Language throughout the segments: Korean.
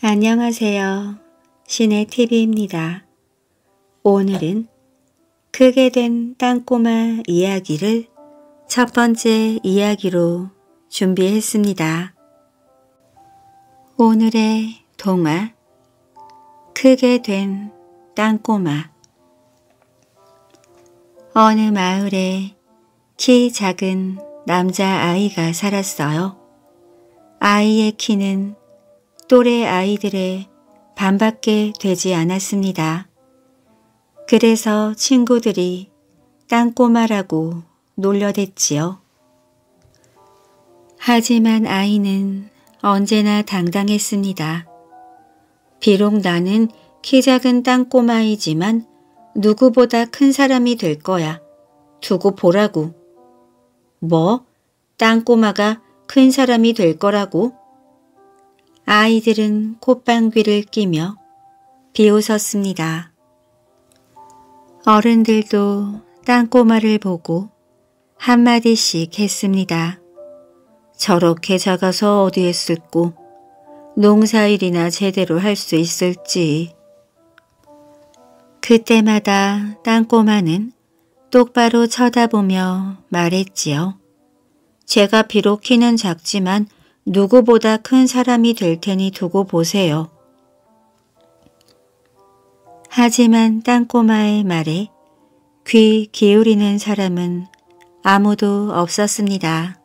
안녕하세요. 신의 TV입니다. 오늘은 크게 된 땅꼬마 이야기를 첫 번째 이야기로 준비했습니다. 오늘의 동화 크게 된 땅꼬마 어느 마을에 키 작은 남자아이가 살았어요. 아이의 키는 또래 아이들의 반밖에 되지 않았습니다. 그래서 친구들이 땅꼬마라고 놀려댔지요. 하지만 아이는 언제나 당당했습니다. 비록 나는 키 작은 땅꼬마이지만 누구보다 큰 사람이 될 거야. 두고 보라고. 뭐? 땅꼬마가 큰 사람이 될 거라고? 아이들은 콧방귀를 끼며 비웃었습니다. 어른들도 땅꼬마를 보고 한마디씩 했습니다. 저렇게 작아서 어디에 쓸고 농사일이나 제대로 할 수 있을지. 그때마다 땅꼬마는 똑바로 쳐다보며 말했지요. 제가 비록 키는 작지만 누구보다 큰 사람이 될 테니 두고 보세요. 하지만 땅꼬마의 말에 귀 기울이는 사람은 아무도 없었습니다.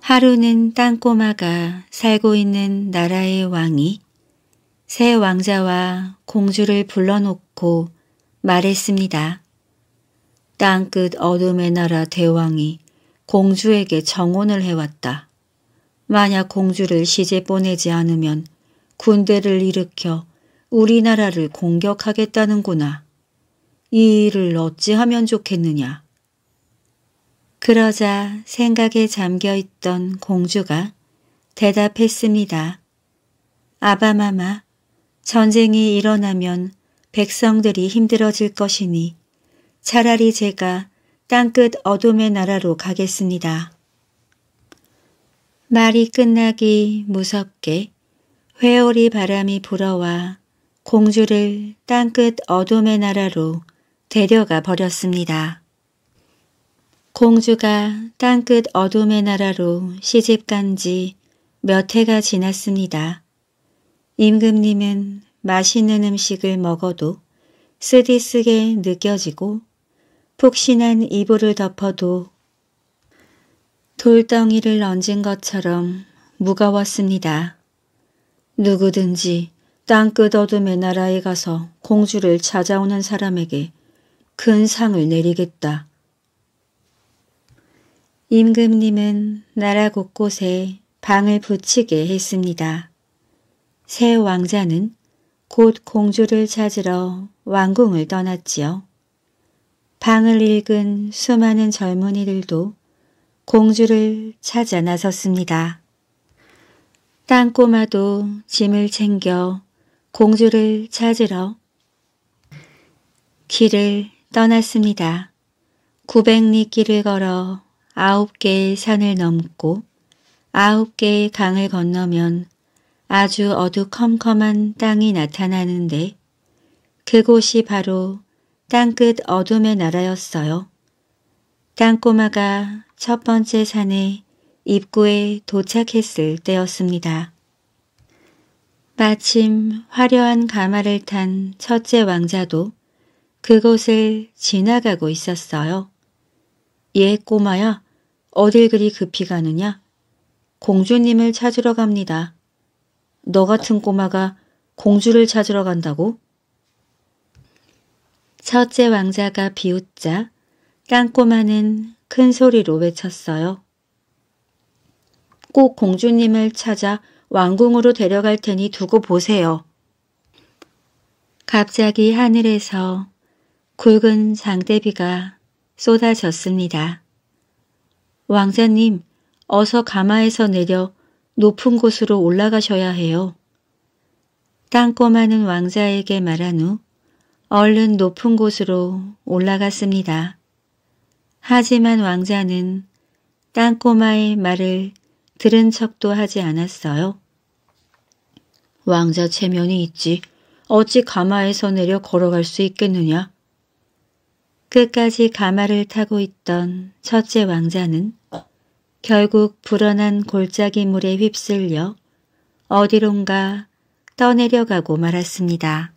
하루는 땅꼬마가 살고 있는 나라의 왕이 새 왕자와 공주를 불러놓고 말했습니다. 땅끝 어둠의 나라 대왕이 공주에게 정혼을 해왔다. 만약 공주를 시집 보내지 않으면 군대를 일으켜 우리나라를 공격하겠다는구나. 이 일을 어찌 하면 좋겠느냐. 그러자 생각에 잠겨있던 공주가 대답했습니다. 아바마마, 전쟁이 일어나면 백성들이 힘들어질 것이니 차라리 제가 땅끝 어둠의 나라로 가겠습니다. 말이 끝나기 무섭게 회오리 바람이 불어와 공주를 땅끝 어둠의 나라로 데려가 버렸습니다. 공주가 땅끝 어둠의 나라로 시집간 지 몇 해가 지났습니다. 임금님은 맛있는 음식을 먹어도 쓰디쓰게 느껴지고 푹신한 이불을 덮어도 돌덩이를 얹은 것처럼 무거웠습니다. 누구든지 땅끝 어둠의 나라에 가서 공주를 찾아오는 사람에게 큰 상을 내리겠다. 임금님은 나라 곳곳에 방을 붙이게 했습니다. 새 왕자는 곧 공주를 찾으러 왕궁을 떠났지요. 방을 읽은 수많은 젊은이들도 공주를 찾아 나섰습니다. 땅꼬마도 짐을 챙겨 공주를 찾으러 길을 떠났습니다. 900리 길을 걸어 아홉 개의 산을 넘고 아홉 개의 강을 건너면 아주 어두컴컴한 땅이 나타나는데 그곳이 바로 땅끝 어둠의 나라였어요. 땅꼬마가첫 번째 산의 입구에 도착했을 때였습니다. 마침 화려한 가마를 탄 첫째 왕자도 그곳을 지나가고 있었어요. 예, 꼬마야. 어딜 그리 급히 가느냐? 공주님을 찾으러 갑니다. 너 같은 꼬마가 공주를 찾으러 간다고? 첫째 왕자가 비웃자 땅꼬마는큰 소리로 외쳤어요. 꼭 공주님을 찾아 왕궁으로 데려갈 테니 두고 보세요. 갑자기 하늘에서 굵은 장대비가 쏟아졌습니다. 왕자님, 어서 가마에서 내려 높은 곳으로 올라가셔야 해요. 땅꼬마는 왕자에게 말한 후 얼른 높은 곳으로 올라갔습니다. 하지만 왕자는 땅꼬마의 말을 들은 척도 하지 않았어요. 왕자 체면이 있지 어찌 가마에서 내려 걸어갈 수 있겠느냐. 끝까지 가마를 타고 있던 첫째 왕자는 결국 불어난 골짜기 물에 휩쓸려 어디론가 떠내려가고 말았습니다.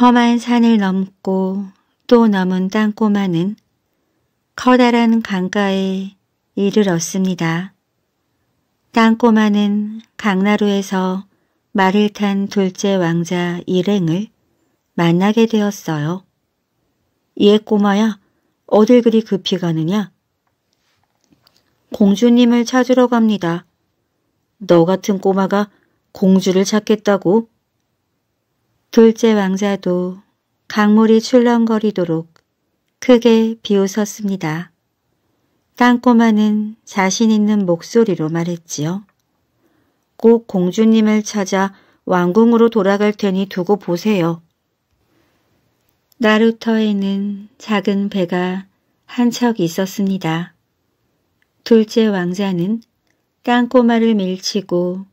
험한 산을 넘고 또 넘은 땅꼬마는 커다란 강가에 이르렀습니다. 땅꼬마는 강나루에서 말을 탄 둘째 왕자 일행을 만나게 되었어요. 이 예, 꼬마야, 어딜 그리 급히 가느냐? 공주님을 찾으러 갑니다. 너 같은 꼬마가 공주를 찾겠다고? 둘째 왕자도 강물이 출렁거리도록 크게 비웃었습니다. 땅꼬마는 자신 있는 목소리로 말했지요. 꼭 공주님을 찾아 왕궁으로 돌아갈 테니 두고 보세요. 나루터에는 작은 배가 한 척 있었습니다. 둘째 왕자는 땅꼬마를 밀치고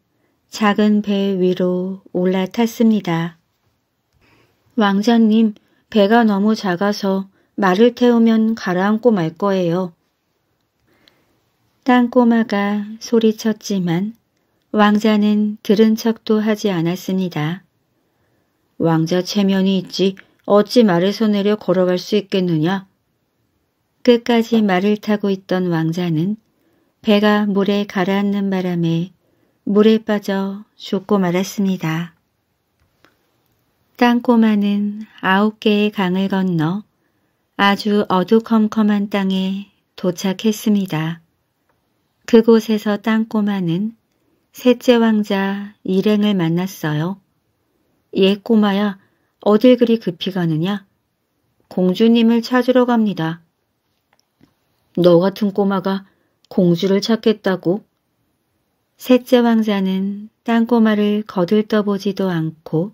작은 배 위로 올라탔습니다. 왕자님, 배가 너무 작아서 말을 태우면 가라앉고 말 거예요. 땅꼬마가 소리쳤지만 왕자는 들은 척도 하지 않았습니다. 왕자 체면이 있지 어찌 말을서 내려 걸어갈 수 있겠느냐? 끝까지 말을 타고 있던 왕자는 배가 물에 가라앉는 바람에 물에 빠져 죽고 말았습니다. 땅꼬마는 아홉 개의 강을 건너 아주 어두컴컴한 땅에 도착했습니다. 그곳에서 땅꼬마는 셋째 왕자 일행을 만났어요. 예 꼬마야 어딜 그리 급히 가느냐? 공주님을 찾으러 갑니다. 너 같은 꼬마가 공주를 찾겠다고? 셋째 왕자는 땅꼬마를 거들떠보지도 않고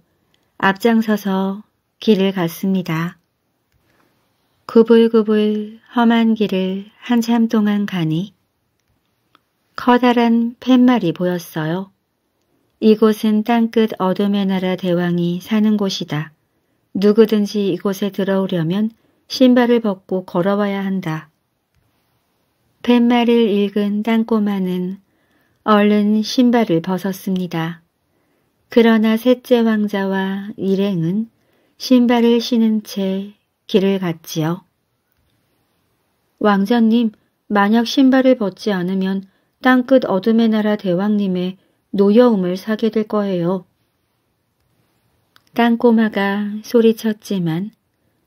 앞장서서 길을 갔습니다. 구불구불 험한 길을 한참 동안 가니 커다란 팻말이 보였어요. 이곳은 땅끝 어둠의 나라 대왕이 사는 곳이다. 누구든지 이곳에 들어오려면 신발을 벗고 걸어와야 한다. 팻말을 읽은 땅꼬마는 얼른 신발을 벗었습니다. 그러나 셋째 왕자와 일행은 신발을 신은 채 길을 갔지요. 왕자님, 만약 신발을 벗지 않으면 땅끝 어둠의 나라 대왕님의 노여움을 사게 될 거예요. 땅꼬마가 소리쳤지만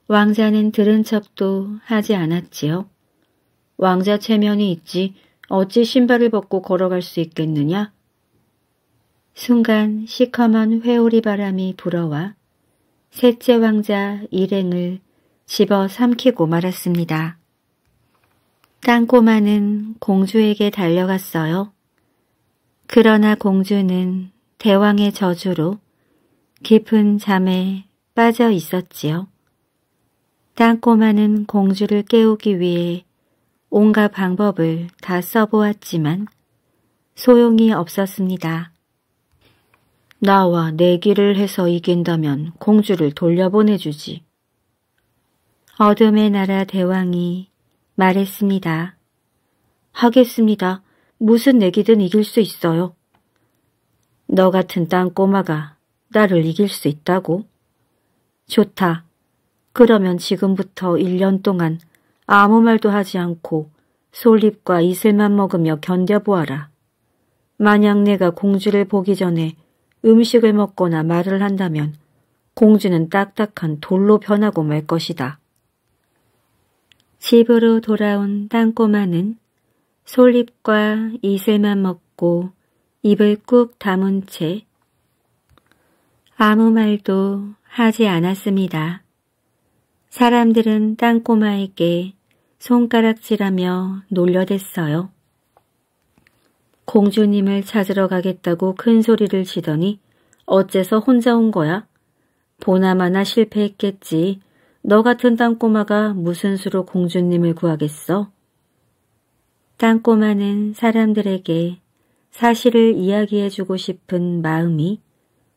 왕자는 들은 척도 하지 않았지요. 왕자 체면이 있지 어찌 신발을 벗고 걸어갈 수 있겠느냐? 순간 시커먼 회오리 바람이 불어와 셋째 왕자 일행을 집어 삼키고 말았습니다. 땅꼬마는 공주에게 달려갔어요. 그러나 공주는 대왕의 저주로 깊은 잠에 빠져 있었지요. 땅꼬마는 공주를 깨우기 위해 온갖 방법을 다 써보았지만 소용이 없었습니다. 나와 내기를 해서 이긴다면 공주를 돌려보내주지. 어둠의 나라 대왕이 말했습니다. 하겠습니다. 무슨 내기든 이길 수 있어요. 너 같은 땅 꼬마가 나를 이길 수 있다고? 좋다. 그러면 지금부터 1년 동안 아무 말도 하지 않고 솔잎과 이슬만 먹으며 견뎌보아라. 만약 내가 공주를 보기 전에 음식을 먹거나 말을 한다면 공주는 딱딱한 돌로 변하고 말 것이다. 집으로 돌아온 땅꼬마는 솔잎과 이슬만 먹고 입을 꾹 다문 채 아무 말도 하지 않았습니다. 사람들은 땅꼬마에게 손가락질하며 놀려댔어요. 공주님을 찾으러 가겠다고 큰 소리를 치더니 어째서 혼자 온 거야? 보나마나 실패했겠지. 너 같은 땅꼬마가 무슨 수로 공주님을 구하겠어? 땅꼬마는 사람들에게 사실을 이야기해주고 싶은 마음이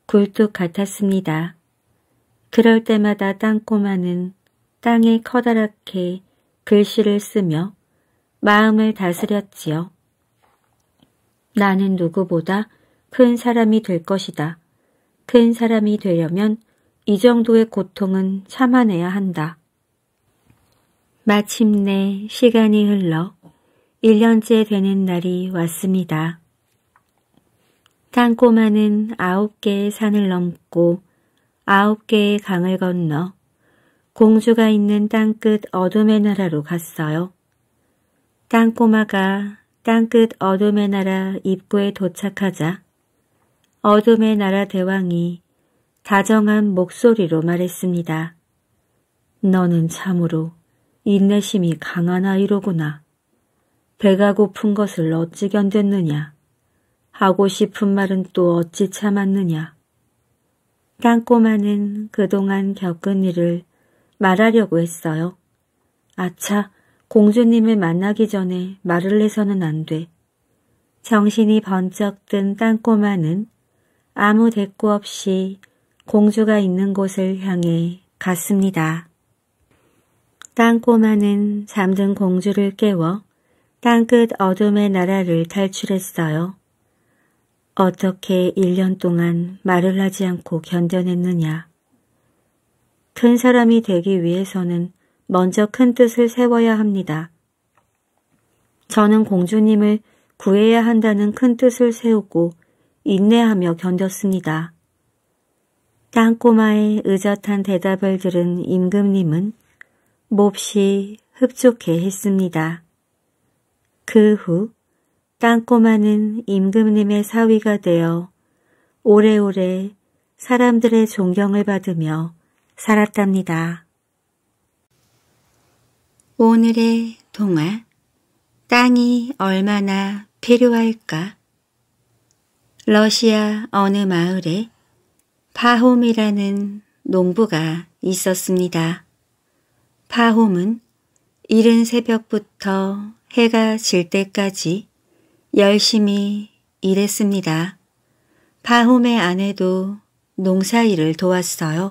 굴뚝 같았습니다. 그럴 때마다 땅꼬마는 땅에 커다랗게 글씨를 쓰며 마음을 다스렸지요. 나는 누구보다 큰 사람이 될 것이다. 큰 사람이 되려면 이 정도의 고통은 참아내야 한다. 마침내 시간이 흘러 1년째 되는 날이 왔습니다. 땅꼬마는 아홉 개의 산을 넘고 아홉 개의 강을 건너 공주가 있는 땅끝 어둠의 나라로 갔어요. 땅꼬마가 땅끝 어둠의 나라 입구에 도착하자 어둠의 나라 대왕이 다정한 목소리로 말했습니다. 너는 참으로 인내심이 강한 아이로구나. 배가 고픈 것을 어찌 견뎠느냐. 하고 싶은 말은 또 어찌 참았느냐. 땅꼬마는 그동안 겪은 일을 말하려고 했어요. 아차, 공주님을 만나기 전에 말을 해서는 안 돼. 정신이 번쩍 든 땅꼬마는 아무 대꾸 없이 공주가 있는 곳을 향해 갔습니다. 땅꼬마는 잠든 공주를 깨워 땅끝 어둠의 나라를 탈출했어요. 어떻게 1년 동안 말을 하지 않고 견뎌냈느냐. 큰 사람이 되기 위해서는 먼저 큰 뜻을 세워야 합니다. 저는 공주님을 구해야 한다는 큰 뜻을 세우고 인내하며 견뎠습니다. 땅꼬마의 의젓한 대답을 들은 임금님은 몹시 흡족해 했습니다. 그 후 땅꼬마는 임금님의 사위가 되어 오래오래 사람들의 존경을 받으며 살았답니다. 오늘의 동화 땅이 얼마나 필요할까? 러시아 어느 마을에 파홈이라는 농부가 있었습니다. 파홈은 이른 새벽부터 해가 질 때까지 열심히 일했습니다. 파홈의 아내도 농사일을 도왔어요.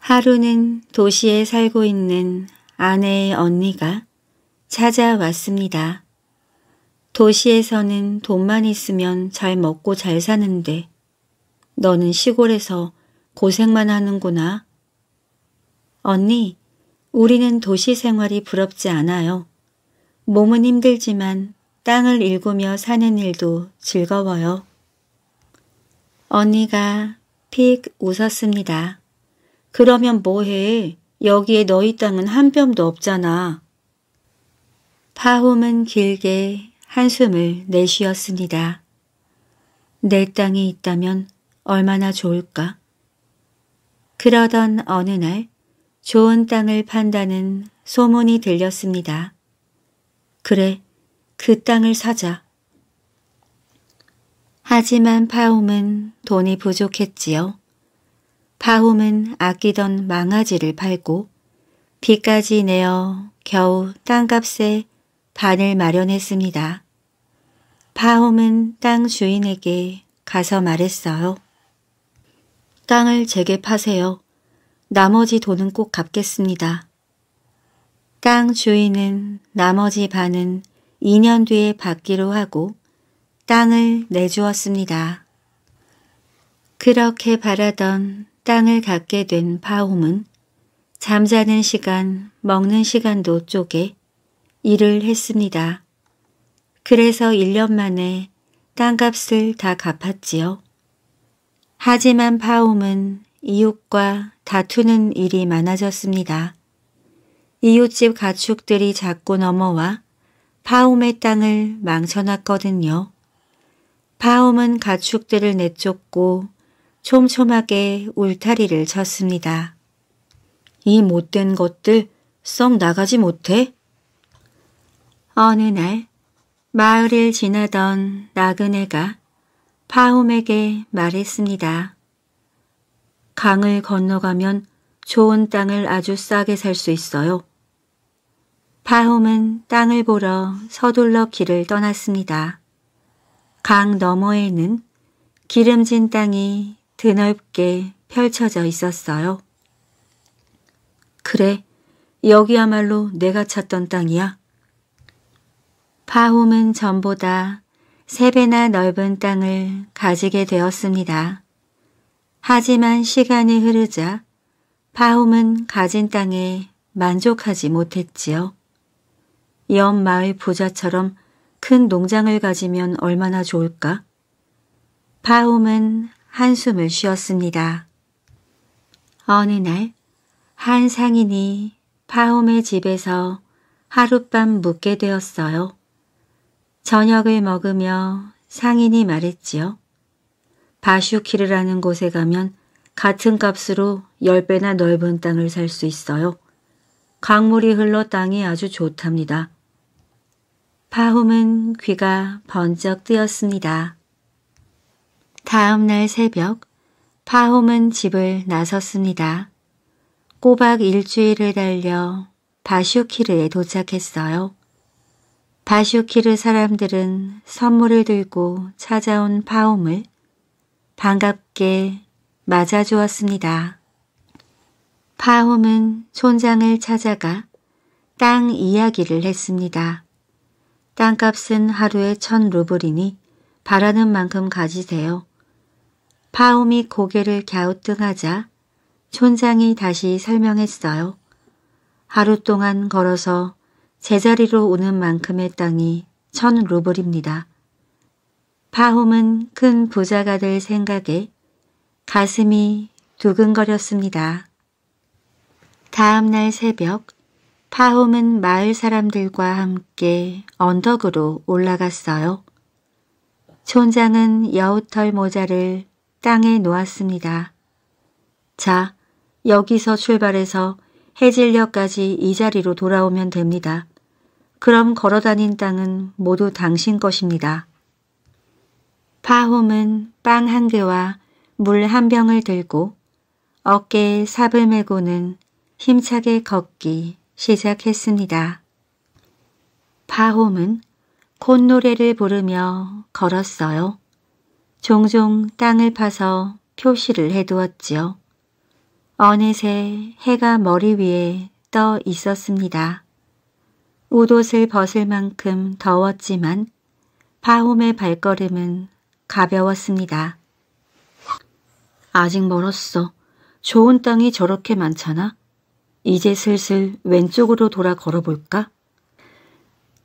하루는 도시에 살고 있는 아내의 언니가 찾아왔습니다. 도시에서는 돈만 있으면 잘 먹고 잘 사는데 너는 시골에서 고생만 하는구나. 언니, 우리는 도시 생활이 부럽지 않아요. 몸은 힘들지만 땅을 일구며 사는 일도 즐거워요. 언니가 픽 웃었습니다. 그러면 뭐해? 여기에 너희 땅은 한 뼘도 없잖아. 파홈은 길게 한숨을 내쉬었습니다. 내 땅이 있다면 얼마나 좋을까. 그러던 어느 날 좋은 땅을 판다는 소문이 들렸습니다. 그래, 그 땅을 사자. 하지만 파홈은 돈이 부족했지요. 파홈은 아끼던 망아지를 팔고 비까지 내어 겨우 땅값에 반을 마련했습니다. 파홈은 땅 주인에게 가서 말했어요. 땅을 제게 파세요. 나머지 돈은 꼭 갚겠습니다. 땅 주인은 나머지 반은 2년 뒤에 받기로 하고 땅을 내주었습니다. 그렇게 바라던 땅을 갖게 된 파홈은 잠자는 시간, 먹는 시간도 쪼개 일을 했습니다. 그래서 1년 만에 땅값을 다 갚았지요. 하지만 파움은 이웃과 다투는 일이 많아졌습니다. 이웃집 가축들이 자꾸 넘어와 파움의 땅을 망쳐놨거든요. 파움은 가축들을 내쫓고 촘촘하게 울타리를 쳤습니다. 이 못된 것들 썩 나가지 못해? 어느 날 마을을 지나던 나그네가 파홈에게 말했습니다. 강을 건너가면 좋은 땅을 아주 싸게 살 수 있어요. 파홈은 땅을 보러 서둘러 길을 떠났습니다. 강 너머에는 기름진 땅이 드넓게 펼쳐져 있었어요. 그래, 여기야말로 내가 찾던 땅이야. 파홈은 전보다 세 배나 넓은 땅을 가지게 되었습니다. 하지만 시간이 흐르자 파움은 가진 땅에 만족하지 못했지요. 옆 마을 부자처럼 큰 농장을 가지면 얼마나 좋을까? 파움은 한숨을 쉬었습니다. 어느 날 한 상인이 파움의 집에서 하룻밤 묵게 되었어요. 저녁을 먹으며 상인이 말했지요. 바슈키르라는 곳에 가면 같은 값으로 10배나 넓은 땅을 살 수 있어요. 강물이 흘러 땅이 아주 좋답니다. 파홈은 귀가 번쩍 뜨였습니다. 다음 날 새벽 파홈은 집을 나섰습니다. 꼬박 일주일을 달려 바슈키르에 도착했어요. 바슈키르 사람들은 선물을 들고 찾아온 파움을 반갑게 맞아주었습니다. 파홈은 촌장을 찾아가 땅 이야기를 했습니다. 땅값은 하루에 천 루블이니 바라는 만큼 가지세요. 파홈이 고개를 갸우뚱하자 촌장이 다시 설명했어요. 하루 동안 걸어서 제자리로 오는 만큼의 땅이 천 루블입니다. 파홈은 큰 부자가 될 생각에 가슴이 두근거렸습니다. 다음 날 새벽 파홈은 마을 사람들과 함께 언덕으로 올라갔어요. 촌장은 여우털 모자를 땅에 놓았습니다. 자, 여기서 출발해서 해질녘까지 이 자리로 돌아오면 됩니다. 그럼 걸어다닌 땅은 모두 당신 것입니다. 파홈은 빵 한 개와 물 한 병을 들고 어깨에 삽을 메고는 힘차게 걷기 시작했습니다. 파홈은 콧노래를 부르며 걸었어요. 종종 땅을 파서 표시를 해두었지요. 어느새 해가 머리 위에 떠 있었습니다. 옷옷을 벗을 만큼 더웠지만 파홈의 발걸음은 가벼웠습니다. 아직 멀었어. 좋은 땅이 저렇게 많잖아. 이제 슬슬 왼쪽으로 돌아 걸어볼까?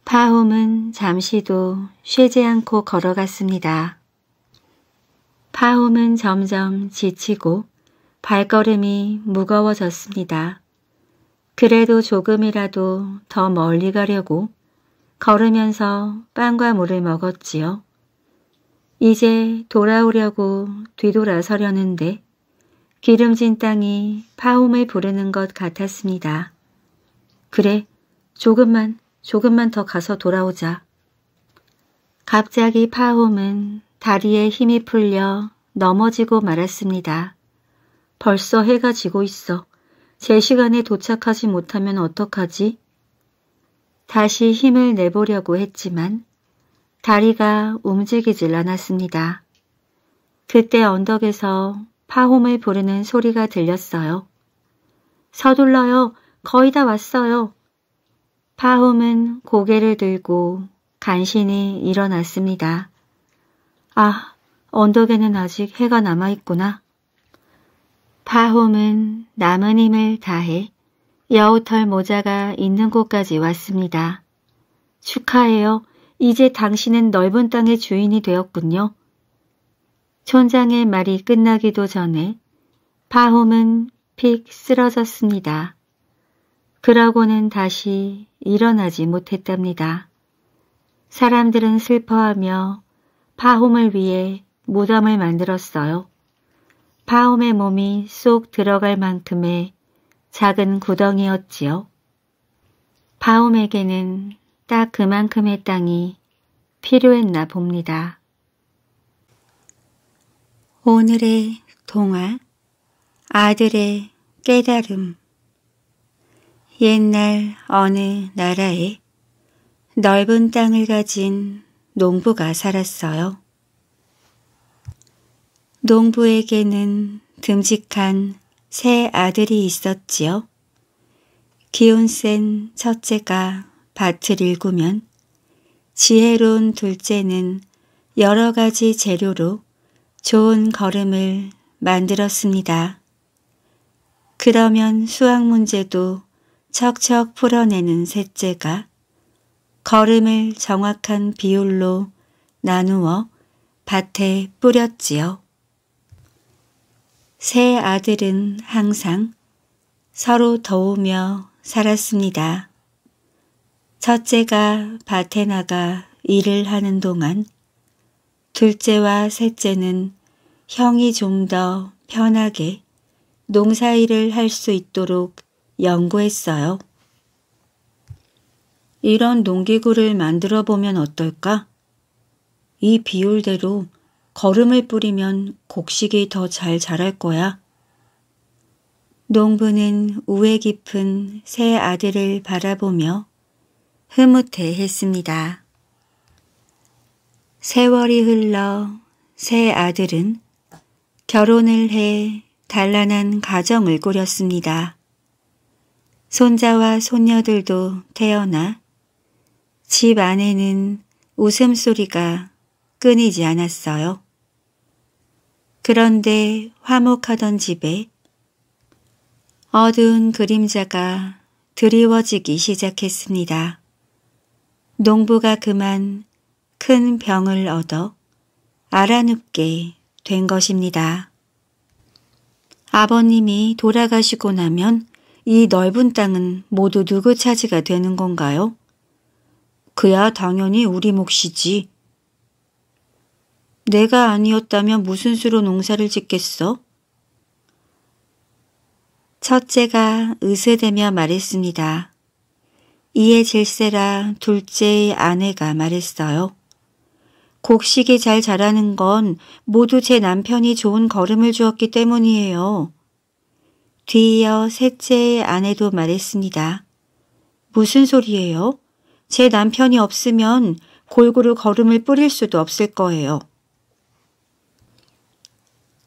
파홈은 잠시도 쉬지 않고 걸어갔습니다. 파홈은 점점 지치고 발걸음이 무거워졌습니다. 그래도 조금이라도 더 멀리 가려고 걸으면서 빵과 물을 먹었지요. 이제 돌아오려고 뒤돌아서려는데 기름진 땅이 파움을 부르는 것 같았습니다. 그래, 조금만, 조금만 더 가서 돌아오자. 갑자기 파홈은 다리에 힘이 풀려 넘어지고 말았습니다. 벌써 해가 지고 있어. 제 시간에 도착하지 못하면 어떡하지? 다시 힘을 내보려고 했지만 다리가 움직이질 않았습니다. 그때 언덕에서 파홈을 부르는 소리가 들렸어요. 서둘러요. 거의 다 왔어요. 파홈은 고개를 들고 간신히 일어났습니다. 아, 언덕에는 아직 해가 남아있구나. 파홈은 남은 힘을 다해 여우털 모자가 있는 곳까지 왔습니다. 축하해요. 이제 당신은 넓은 땅의 주인이 되었군요. 촌장의 말이 끝나기도 전에 파홈은 픽 쓰러졌습니다. 그러고는 다시 일어나지 못했답니다. 사람들은 슬퍼하며 파홈을 위해 무덤을 만들었어요. 파움의 몸이 쏙 들어갈 만큼의 작은 구덩이였지요. 파움에게는 딱 그만큼의 땅이 필요했나 봅니다. 오늘의 동화 아들의 깨달음 옛날 어느 나라에 넓은 땅을 가진 농부가 살았어요. 농부에게는 듬직한 새 아들이 있었지요. 기운 센 첫째가 밭을 일구면 지혜로운 둘째는 여러 가지 재료로 좋은 걸음을 만들었습니다. 그러면 수학 문제도 척척 풀어내는 셋째가 걸음을 정확한 비율로 나누어 밭에 뿌렸지요. 세 아들은 항상 서로 더우며 살았습니다. 첫째가 밭에 나가 일을 하는 동안 둘째와 셋째는 형이 좀 더 편하게 농사일을 할 수 있도록 연구했어요. 이런 농기구를 만들어 보면 어떨까? 이 비율대로 거름을 뿌리면 곡식이 더 잘 자랄 거야. 농부는 우애 깊은 새 아들을 바라보며 흐뭇해 했습니다. 세월이 흘러 새 아들은 결혼을 해 단란한 가정을 꾸렸습니다. 손자와 손녀들도 태어나 집 안에는 웃음소리가 끊이지 않았어요. 그런데 화목하던 집에 어두운 그림자가 드리워지기 시작했습니다. 농부가 그만 큰 병을 얻어 알아눕게 된 것입니다. 아버님이 돌아가시고 나면 이 넓은 땅은 모두 누구 차지가 되는 건가요? 그야 당연히 우리 몫이지. 내가 아니었다면 무슨 수로 농사를 짓겠어? 첫째가 으세대며 말했습니다. 이에 질세라 둘째의 아내가 말했어요. 곡식이 잘 자라는 건 모두 제 남편이 좋은 걸음을 주었기 때문이에요. 뒤이어 셋째의 아내도 말했습니다. 무슨 소리예요? 제 남편이 없으면 골고루 걸음을 뿌릴 수도 없을 거예요.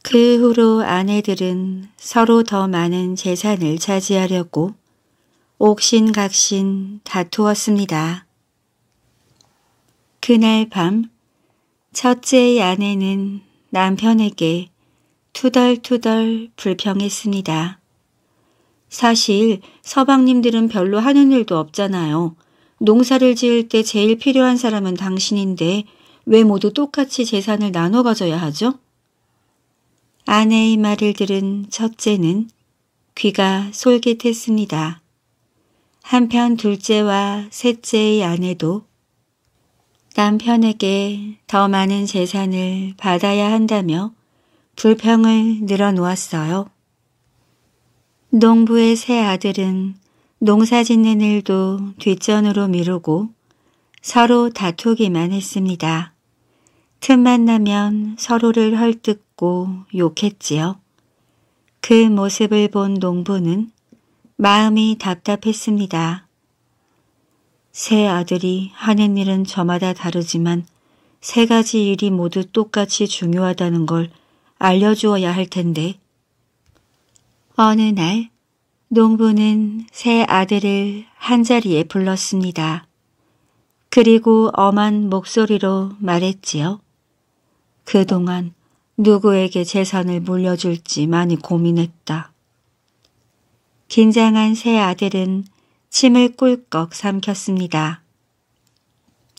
그 후로 아내들은 서로 더 많은 재산을 차지하려고 옥신각신 다투었습니다. 그날 밤 첫째의 아내는 남편에게 투덜투덜 불평했습니다. 사실 서방님들은 별로 하는 일도 없잖아요. 농사를 지을 때 제일 필요한 사람은 당신인데 왜 모두 똑같이 재산을 나눠 가져야 하죠? 아내의 말을 들은 첫째는 귀가 솔깃했습니다. 한편 둘째와 셋째의 아내도 남편에게 더 많은 재산을 받아야 한다며 불평을 늘어놓았어요. 농부의 세 아들은 농사짓는 일도 뒷전으로 미루고 서로 다투기만 했습니다. 틈만 나면 서로를 헐뜯고 욕했지요. 그 모습을 본 농부는 마음이 답답했습니다. 세 아들이 하는 일은 저마다 다르지만 세 가지 일이 모두 똑같이 중요하다는 걸 알려주어야 할 텐데. 어느 날 농부는 세 아들을 한자리에 불렀습니다. 그리고 엄한 목소리로 말했지요. 그동안 누구에게 재산을 물려줄지 많이 고민했다. 긴장한 세 아들은 침을 꿀꺽 삼켰습니다.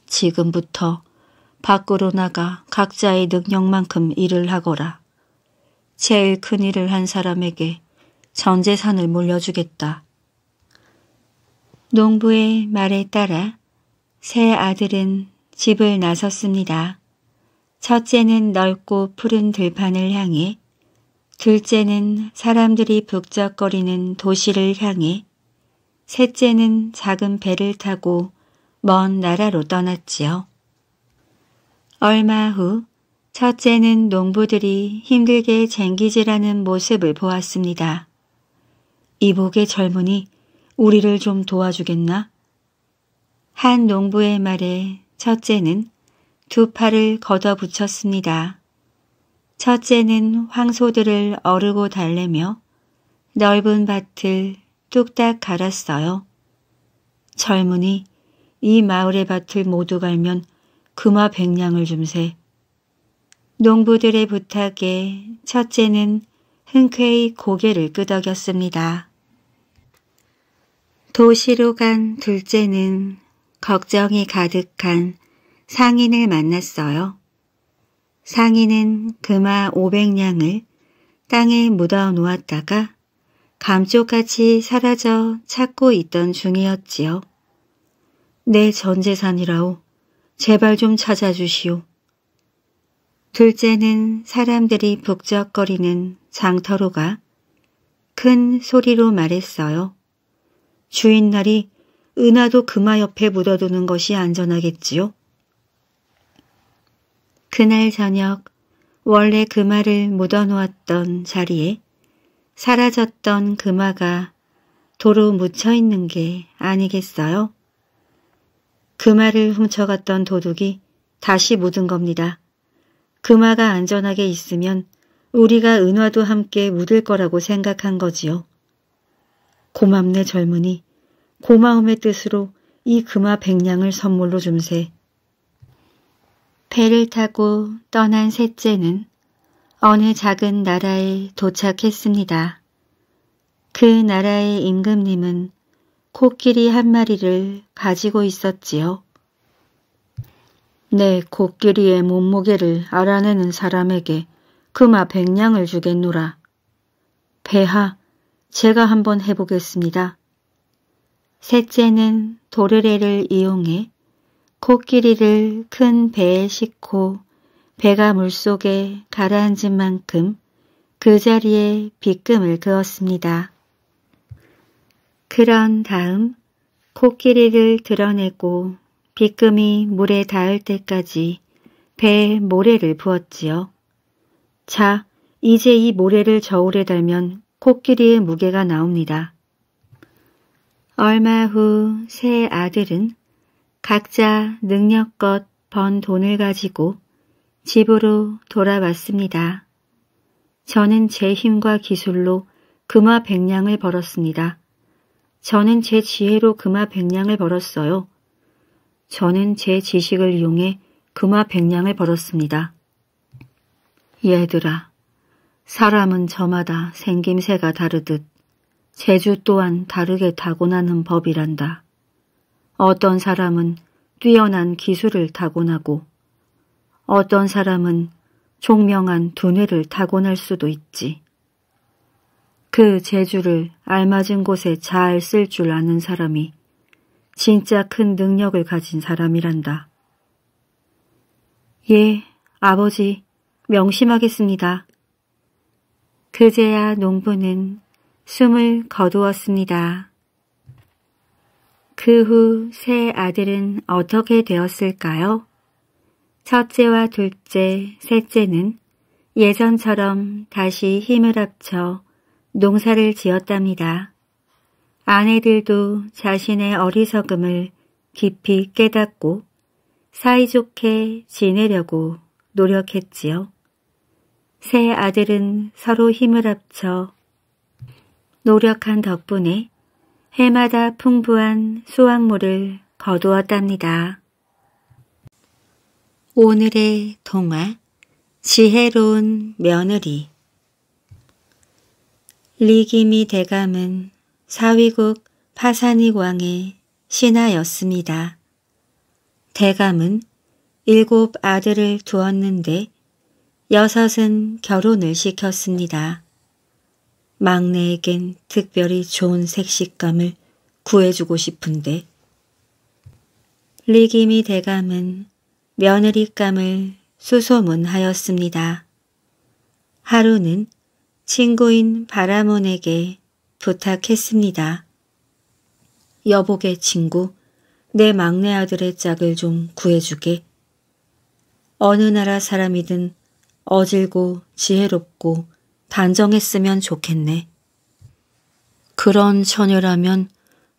지금부터 밖으로 나가 각자의 능력만큼 일을 하거라. 제일 큰 일을 한 사람에게 전 재산을 물려주겠다. 농부의 말에 따라 세 아들은 집을 나섰습니다. 첫째는 넓고 푸른 들판을 향해 둘째는 사람들이 북적거리는 도시를 향해 셋째는 작은 배를 타고 먼 나라로 떠났지요. 얼마 후 첫째는 농부들이 힘들게 쟁기질하는 모습을 보았습니다. 이복의 젊은이 우리를 좀 도와주겠나? 한 농부의 말에 첫째는 두 팔을 걷어붙였습니다. 첫째는 황소들을 어르고 달래며 넓은 밭을 뚝딱 갈았어요. 젊은이 이 마을의 밭을 모두 갈면 금화 백냥을 줌세. 농부들의 부탁에 첫째는 흔쾌히 고개를 끄덕였습니다. 도시로 간 둘째는 걱정이 가득한 상인을 만났어요. 상인은 금화 500냥을 땅에 묻어 놓았다가 감쪽같이 사라져 찾고 있던 중이었지요. 내 네, 전재산이라오. 제발 좀 찾아주시오. 둘째는 사람들이 북적거리는 장터로가 큰 소리로 말했어요. 주인날이 은하도 금화 옆에 묻어두는 것이 안전하겠지요? 그날 저녁 원래 금화를 그 묻어놓았던 자리에 사라졌던 금화가 도로 묻혀있는 게 아니겠어요? 금화를 그 훔쳐갔던 도둑이 다시 묻은 겁니다. 금화가 안전하게 있으면 우리가 은화도 함께 묻을 거라고 생각한 거지요. 고맙네 젊은이. 고마움의 뜻으로 이 금화 백냥을 선물로 줌새 배를 타고 떠난 셋째는 어느 작은 나라에 도착했습니다. 그 나라의 임금님은 코끼리 한 마리를 가지고 있었지요. 내 네, 코끼리의 몸무게를 알아내는 사람에게 그마 백냥을 주겠노라. 배하, 제가 한번 해보겠습니다. 셋째는 도르래를 이용해 코끼리를 큰 배에 싣고 배가 물속에 가라앉은 만큼 그 자리에 빗금을 그었습니다. 그런 다음 코끼리를 드러내고 빗금이 물에 닿을 때까지 배에 모래를 부었지요. 자, 이제 이 모래를 저울에 달면 코끼리의 무게가 나옵니다. 얼마 후 새 아들은 각자 능력껏 번 돈을 가지고 집으로 돌아왔습니다. 저는 제 힘과 기술로 금화 백냥을 벌었습니다. 저는 제 지혜로 금화 백냥을 벌었어요. 저는 제 지식을 이용해 금화 백냥을 벌었습니다. 얘들아, 사람은 저마다 생김새가 다르듯 제주 또한 다르게 타고나는 법이란다. 어떤 사람은 뛰어난 기술을 타고나고 어떤 사람은 종명한 두뇌를 타고날 수도 있지. 그 재주를 알맞은 곳에 잘 쓸 줄 아는 사람이 진짜 큰 능력을 가진 사람이란다. 예, 아버지, 명심하겠습니다. 그제야 농부는 숨을 거두었습니다. 그후세 아들은 어떻게 되었을까요? 첫째와 둘째, 셋째는 예전처럼 다시 힘을 합쳐 농사를 지었답니다. 아내들도 자신의 어리석음을 깊이 깨닫고 사이좋게 지내려고 노력했지요. 세 아들은 서로 힘을 합쳐 노력한 덕분에 해마다 풍부한 수확물을 거두었답니다. 오늘의 동화 지혜로운 며느리 리기미 대감은 사위국 파사닉 왕의 신하였습니다. 대감은 일곱 아들을 두었는데 여섯은 결혼을 시켰습니다. 막내에겐 특별히 좋은 색식감을 구해주고 싶은데 리기미 대감은 며느리감을 수소문하였습니다. 하루는 친구인 바라몬에게 부탁했습니다. 여보게 친구, 내 막내 아들의 짝을 좀 구해주게. 어느 나라 사람이든 어질고 지혜롭고 단정했으면 좋겠네. 그런 처녀라면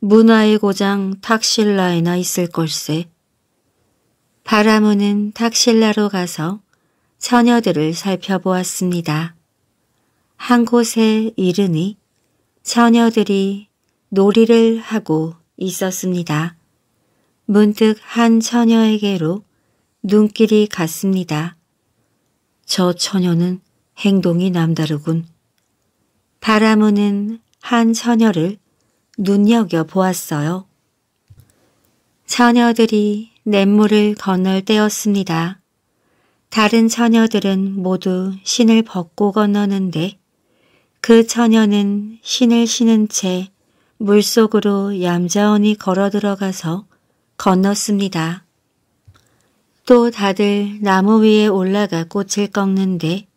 문화의 고장 탁실라에나 있을 걸세. 바람문은 탁실라로 가서 처녀들을 살펴보았습니다. 한 곳에 이르니 처녀들이 놀이를 하고 있었습니다. 문득 한 처녀에게로 눈길이 갔습니다. 저 처녀는 행동이 남다르군. 바라무는 한 처녀를 눈여겨 보았어요. 처녀들이 냇물을 건널 때였습니다. 다른 처녀들은 모두 신을 벗고 건너는데 그 처녀는 신을 신은 채 물속으로 얌전히 걸어 들어가서 건넜습니다. 또 다들 나무 위에 올라가 꽃을 꺾는데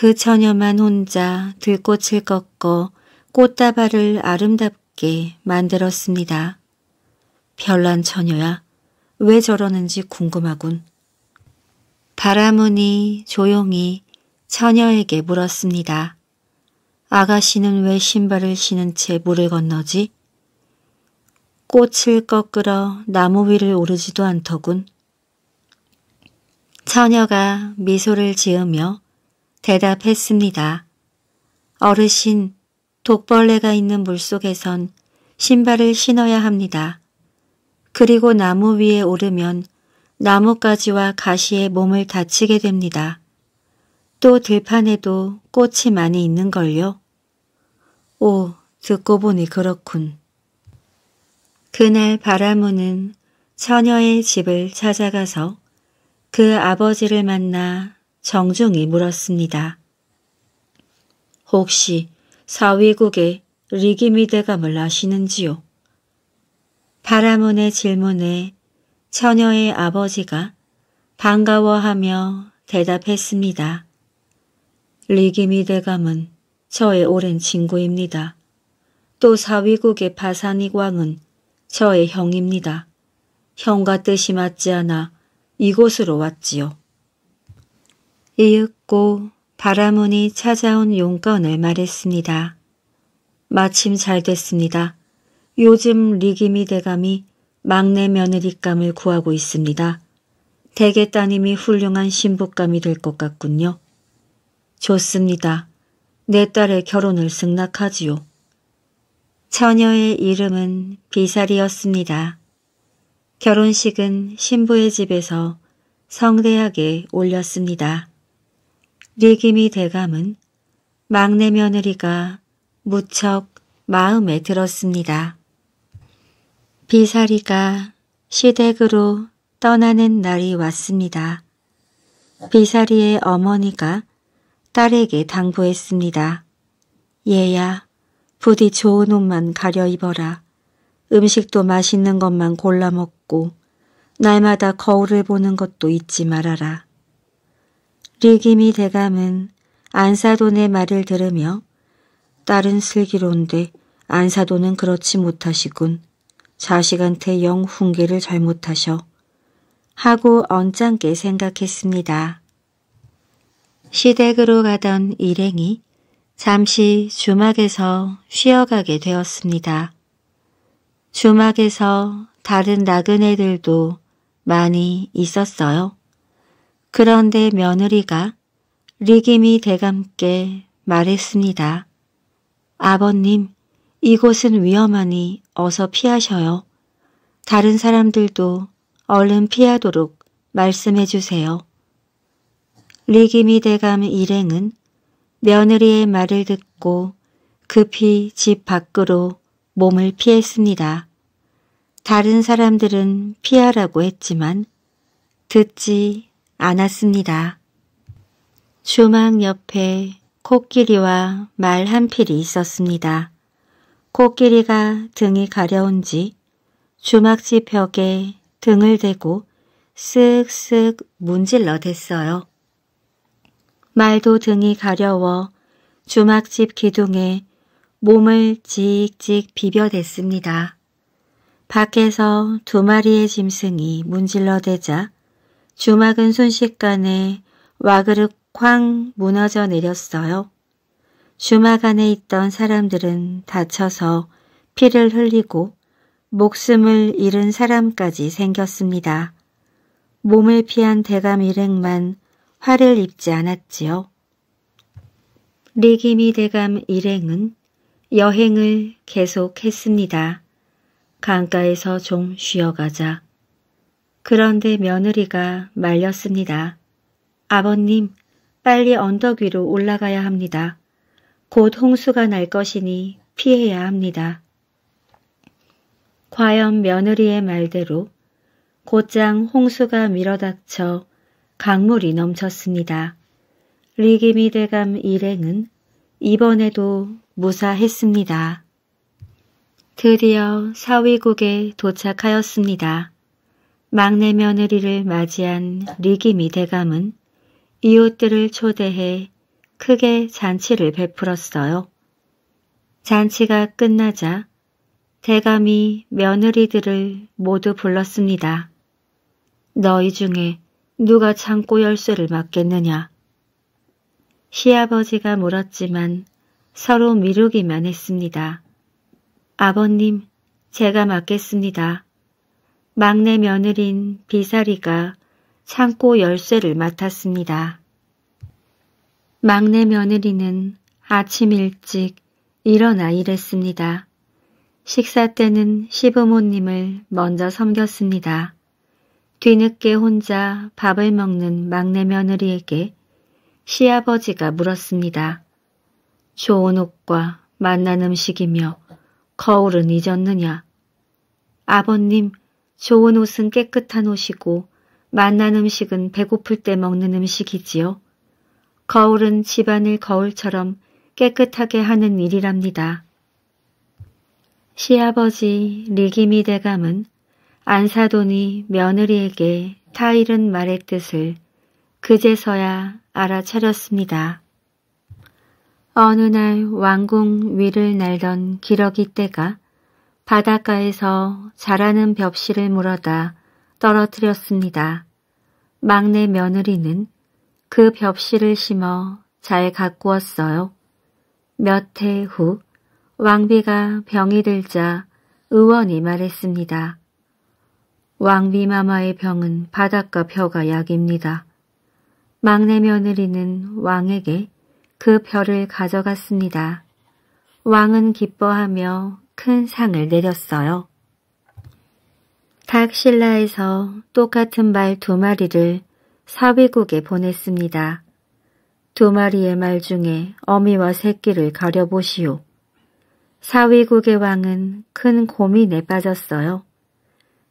그 처녀만 혼자 들꽃을 꺾어 꽃다발을 아름답게 만들었습니다. 별난 처녀야. 왜 저러는지 궁금하군. 바라문이 조용히 처녀에게 물었습니다. 아가씨는 왜 신발을 신은 채 물을 건너지? 꽃을 꺾으러 나무 위를 오르지도 않더군. 처녀가 미소를 지으며 대답했습니다. 어르신, 독벌레가 있는 물속에선 신발을 신어야 합니다. 그리고 나무 위에 오르면 나뭇가지와 가시에 몸을 다치게 됩니다. 또 들판에도 꽃이 많이 있는걸요. 오, 듣고 보니 그렇군. 그날 바라무는 처녀의 집을 찾아가서 그 아버지를 만나 정중히 물었습니다. 혹시 사위국의 리기미 대감을 아시는지요? 바라문의 질문에 처녀의 아버지가 반가워하며 대답했습니다. 리기미 대감은 저의 오랜 친구입니다. 또 사위국의 파사니광은 저의 형입니다. 형과 뜻이 맞지 않아 이곳으로 왔지요. 이윽고 바라문이 찾아온 용건을 말했습니다. 마침 잘 됐습니다. 요즘 리기미 대감이 막내 며느리감을 구하고 있습니다. 대개 따님이 훌륭한 신부감이 될 것 같군요. 좋습니다. 내 딸의 결혼을 승낙하지요. 처녀의 이름은 비살이었습니다. 결혼식은 신부의 집에서 성대하게 올렸습니다. 리기미 대감은 막내 며느리가 무척 마음에 들었습니다. 비사리가 시댁으로 떠나는 날이 왔습니다. 비사리의 어머니가 딸에게 당부했습니다. 얘야, 부디 좋은 옷만 가려 입어라. 음식도 맛있는 것만 골라 먹고 날마다 거울을 보는 것도 잊지 말아라. 리기미 대감은 안사돈의 말을 들으며 딸은 슬기로운데 안사돈은 그렇지 못하시군. 자식한테 영 훈계를 잘못하셔. 하고 언짢게 생각했습니다. 시댁으로 가던 일행이 잠시 주막에서 쉬어가게 되었습니다. 주막에서 다른 나그네들도 많이 있었어요. 그런데 며느리가 리기미 대감께 말했습니다. 아버님, 이곳은 위험하니 어서 피하셔요. 다른 사람들도 얼른 피하도록 말씀해 주세요. 리기미 대감 일행은 며느리의 말을 듣고 급히 집 밖으로 몸을 피했습니다. 다른 사람들은 피하라고 했지만 듣지 않았습니다. 주막 옆에 코끼리와 말 한 필이 있었습니다. 코끼리가 등이 가려운지 주막집 벽에 등을 대고 쓱쓱 문질러 댔어요. 말도 등이 가려워 주막집 기둥에 몸을 찍찍 비벼댔습니다. 밖에서 두 마리의 짐승이 문질러대자 주막은 순식간에 와그르 쾅 무너져 내렸어요. 주막 안에 있던 사람들은 다쳐서 피를 흘리고 목숨을 잃은 사람까지 생겼습니다. 몸을 피한 대감 일행만 화를 입지 않았지요. 리기미 대감 일행은 여행을 계속했습니다. 강가에서 좀 쉬어가자. 그런데 며느리가 말렸습니다. 아버님, 빨리 언덕 위로 올라가야 합니다. 곧 홍수가 날 것이니 피해야 합니다. 과연 며느리의 말대로 곧장 홍수가 밀어닥쳐 강물이 넘쳤습니다. 리기미 대감 일행은 이번에도 무사했습니다. 드디어 사위국에 도착하였습니다. 막내 며느리를 맞이한 리기미 대감은 이웃들을 초대해 크게 잔치를 베풀었어요. 잔치가 끝나자 대감이 며느리들을 모두 불렀습니다. 너희 중에 누가 창고 열쇠를 맡겠느냐? 시아버지가 물었지만 서로 미루기만 했습니다. 아버님, 제가 맡겠습니다. 막내 며느린 비사리가 창고 열쇠를 맡았습니다. 막내 며느리는 아침 일찍 일어나 일했습니다. 식사 때는 시부모님을 먼저 섬겼습니다. 뒤늦게 혼자 밥을 먹는 막내 며느리에게 시아버지가 물었습니다. 좋은 옷과 맛난 음식이며 거울은 잊었느냐? 아버님, 좋은 옷은 깨끗한 옷이고 맛난 음식은 배고플 때 먹는 음식이지요. 거울은 집안을 거울처럼 깨끗하게 하는 일이랍니다. 시아버지 리기미 대감은 안사돈이 며느리에게 타이른 말의 뜻을 그제서야 알아차렸습니다. 어느 날 왕궁 위를 날던 기러기 때가 바닷가에서 자라는 벽실을 물어다 떨어뜨렸습니다. 막내 며느리는 그 벽실을 심어 잘 가꾸었어요. 몇 해 후 왕비가 병이 들자 의원이 말했습니다. 왕비 마마의 병은 바닷가 벼가 약입니다. 막내 며느리는 왕에게 그 벼를 가져갔습니다. 왕은 기뻐하며 큰 상을 내렸어요. 닭신라에서 똑같은 말 두 마리를 사위국에 보냈습니다. 두 마리의 말 중에 어미와 새끼를 가려보시오. 사위국의 왕은 큰 고민에 빠졌어요.